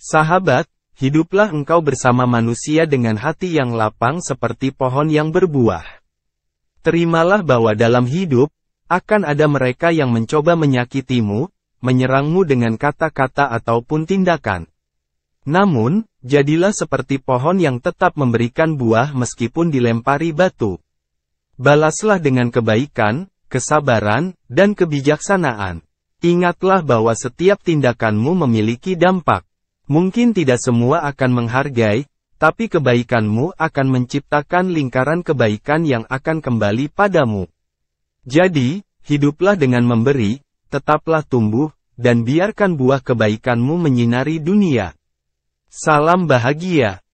Sahabat, hiduplah engkau bersama manusia dengan hati yang lapang seperti pohon yang berbuah. Terimalah bahwa dalam hidup, akan ada mereka yang mencoba menyakitimu, menyerangmu dengan kata-kata ataupun tindakan. Namun, jadilah seperti pohon yang tetap memberikan buah meskipun dilempari batu. Balaslah dengan kebaikan, kesabaran, dan kebijaksanaan. Ingatlah bahwa setiap tindakanmu memiliki dampak. Mungkin tidak semua akan menghargai, tapi kebaikanmu akan menciptakan lingkaran kebaikan yang akan kembali padamu. Jadi, hiduplah dengan memberi, tetaplah tumbuh, dan biarkan buah kebaikanmu menyinari dunia. Salam bahagia.